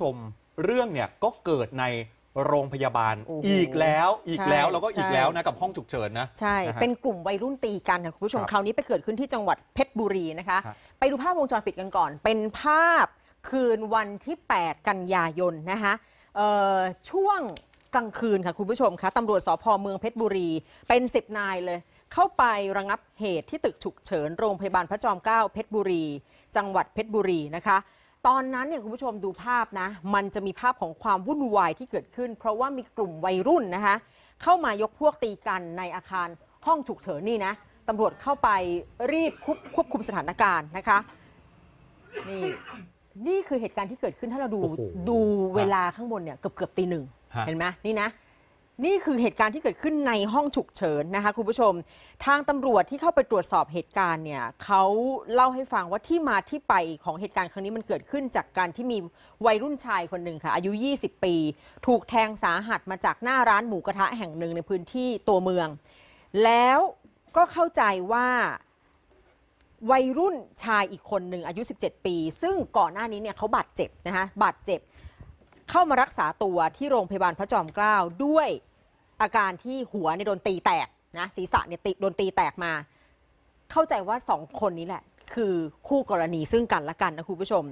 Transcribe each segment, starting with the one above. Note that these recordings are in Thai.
ชม เรื่องเนี่ยก็เกิดในโรงพยาบาลออีกแล้วอีกแล้ว แล้วก็อีกแล้วนะกับห้องฉุกเฉินนะ ใช่ะเป็นกลุ่มวัยรุ่นตีกันค่ะคุณผู้ชมคราวนี้ไปเกิดขึ้นที่จังหวัดเพชรบุรีนะคะ ไปดูภาพวงจรปิดกันก่อน เป็นภาพคืนวันที่ 8 กันยายนนะคะ ช่วงกลางคืนค่ะ คุณผู้ชมคะตำรวจสพเมืองเพชรบุรี เป็น10นายเลย เข้าไประงับเหตุที่ตึกฉุกเฉินโรงพยาบาลพระจอมเกล้าเพชรบุรี จังหวัดเพชรบุรีนะคะตอนนั้นเนี่ยคุณผู้ชมดูภาพนะมันจะมีภาพของความวุ่นวายที่เกิดขึ้น เพราะว่ามีกลุ่มวัยรุ่นนะคะเข้ามายกพวกตีกันในอาคารห้องฉุกเฉินนี่นะตำรวจเข้าไปรีบควบคุมสถานการณ์นะคะนี่นี่คือเหตุการณ์ที่เกิดขึ้นถ้าเราดูดูเวลาข้างบนเนี่ยเกือบเกือบตีหนึ่งเห็นไหมนี่นะนี่คือเหตุการณ์ที่เกิดขึ้นในห้องฉุกเฉินนะคะคุณผู้ชมทางตำรวจที่เข้าไปตรวจสอบเหตุการณ์เนี่ยเขาเล่าให้ฟังว่าที่มาที่ไปของเหตุการณ์ครั้งนี้มันเกิดขึ้นจากการที่มีวัยรุ่นชายคนหนึ่งค่ะอายุ 20 ปี ถูกแทงสาหัสมาจากหน้าร้านหมูกระทะแห่งหนึ่งในพื้นที่ตัวเมือง แล้วก็เข้าใจว่าวัยรุ่นชายอีกคนหนึ่งอายุ 17 ปี ซึ่งก่อนหน้านี้เนี่ยเขาบาดเจ็บนะคะบาดเจ็บเข้ามารักษาตัวที่โรงพยาบาลพระจอมเกล้าด้วยอาการที่หัวเนี่ยโดนตีแตกนะศีรษะเนี่ยติดโดนตีแตกมา เข้าใจว่าสองคนนี้แหละ คือคู่กรณีซึ่งกันและกันนะคุณผู้ชม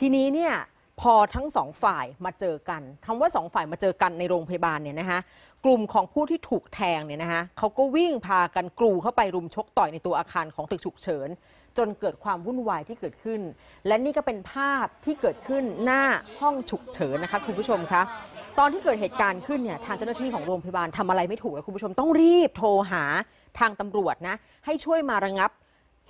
ทีนี้เนี่ยพอทั้งสองฝ่ายมาเจอกันคำว่าสองฝ่ายมาเจอกันในโรงพยาบาลเนี่ยนะคะกลุ่มของผู้ที่ถูกแทงเนี่ยนะคะเขาก็วิ่งพากันกลูเข้าไปรุมชกต่อยในตัวอาคารของตึกฉุกเฉินจนเกิดความวุ่นวายที่เกิดขึ้น และนี่ก็เป็นภาพที่เกิดขึ้นหน้าห้องฉุกเฉินนะคะคุณผู้ชมคะ ตอนที่เกิดเหตุการณ์ขึ้นเนี่ยทางเจ้าหน้าที่ของโรงพยาบาลทำอะไรไม่ถูกลยคุณผู้ชมต้องรีบโทรหาทางตำรวจนะ ให้ช่วยมาระงับ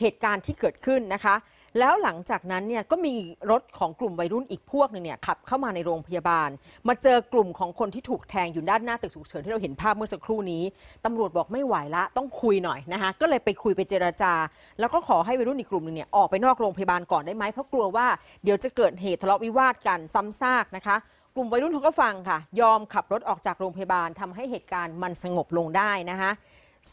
เหตุการณ์ที่เกิดขึ้นนะคะ แล้วหลังจากนั้นเนี่ยก็มีรถของกลุ่มวัยรุ่นอีกพวกหนึ่งเนี่ยขับเข้ามาในโรงพยาบาล มาเจอกลุ่มของคนที่ถูกแทงอยู่ด้านหน้าตึกฉุกเฉินที่เราเห็นภาพเมื่อสักครู่นี้ ตำรวจบอกไม่ไหวละต้องคุยหน่อยนะคะก็เลยไปคุยไปเจราจา แล้วก็ขอให้วัยรุ่นอีกกลุ่มหนึ่งเนี่ย ออกไปนอกโรงพยาบาลก่อนได้ไหมเพราะกลัวว่าเดี๋ยวจะเกิดเหตุทะเลาะวิวาทกันซ้ำซากนะคะกลุ่มวัยรุ่นเขาก็ฟังค่ะ ยอมขับรถออกจากโรงพยาบาลทำให้เหตุการณ์มันสงบลงได้นะคะ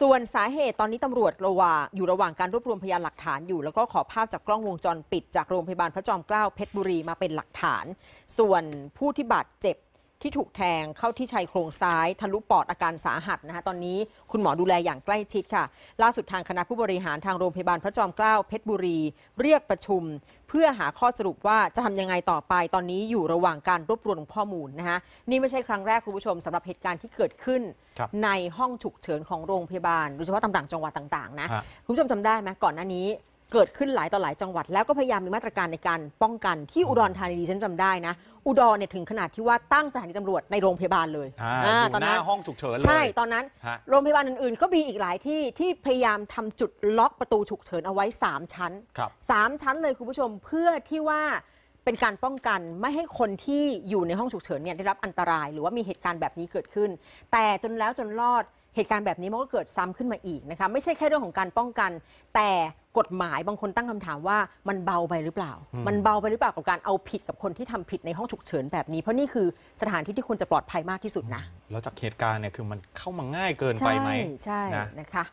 ส่วนสาเหตุตอนนี้ตำรวจระหว่างอยู่ระหว่างการรวบรวมพยานหลักฐานอยู่ แล้วก็ขอภาพจากกล้องวงจรปิด จากโรงพยาบาลพระจอมเกล้า เพชรบุรีมาเป็นหลักฐาน ส่วนผู้ที่บาดเจ็บที่ถูกแทงเข้าที่ชายโครงซ้ายทะลุปอด อาการสาหัสนะคะตอนนี้คุณหมอดูแลอย่างใกล้ชิดค่ะ ล่าสุดทางคณะผู้บริหารทางโรงพยาบาลพระจอมเกล้าเพชรบุรีเรียกประชุม เพื่อหาข้อสรุปว่าจะทำยังไงต่อไป ตอนนี้อยู่ระหว่างการรวบรวมข้อมูลนะคะนี่ไม่ใช่ครั้งแรกคุณผู้ชมสำหรับเหตุการณ์ที่เกิดขึ้น ในห้องฉุกเฉินของโรงพยาบาลโดยเฉพาะต่างๆจังหวัดต่างๆนะคุณผู้ชมจำได้ไหมก่อนหน้านี้เกิดขึ้นหลายต่อหลายจังหวัดแล้วก็พยายามมีมาตรการในการป้องกัน ที่อุดรธานีดิฉันจำได้นะ อุดรเนี่ยถึงขนาดที่ว่าตั้งสถานีตำรวจในโรงพยาบาลเลยออนนั้นห้องฉุกเฉินเลยใช่ตอนนั้นโรงพยาบาลอื่นๆก็มีอีกหลายที่ที่พยายามทำจุดล็อกประตูฉุกเฉินเอาไว้ 3 ชั้นครับ3ชั้นเลยคุณผู้ชมเพื่อที่ว่าเป็นการป้องกัน ไม่ให้คนที่อยู่ในห้องฉุกเฉินเนี่ยได้รับอันตราย หรือว่ามีเหตุการณ์แบบนี้เกิดขึ้น แต่จนแล้วจนรอดเหตุการณ์แบบนี้มันก็เกิดซ้ำขึ้นมาอีกนะคะไม่ใช่แค่เรื่องของการป้องกันแต่กฎหมายบางคนตั้งคำถามว่ามันเบาไปหรือเปล่า มันเบาไปหรือเปล่ากับการเอาผิดกับคนที่ทำผิดในห้องฉุกเฉินแบบนี้เพราะนี่คือสถานที่ที่ควรจะปลอดภัยมากที่สุดนะแล้วจากเหตุการณ์เนี่ยคือมันเข้ามาง่ายเกินไปไหมใช่นะคะ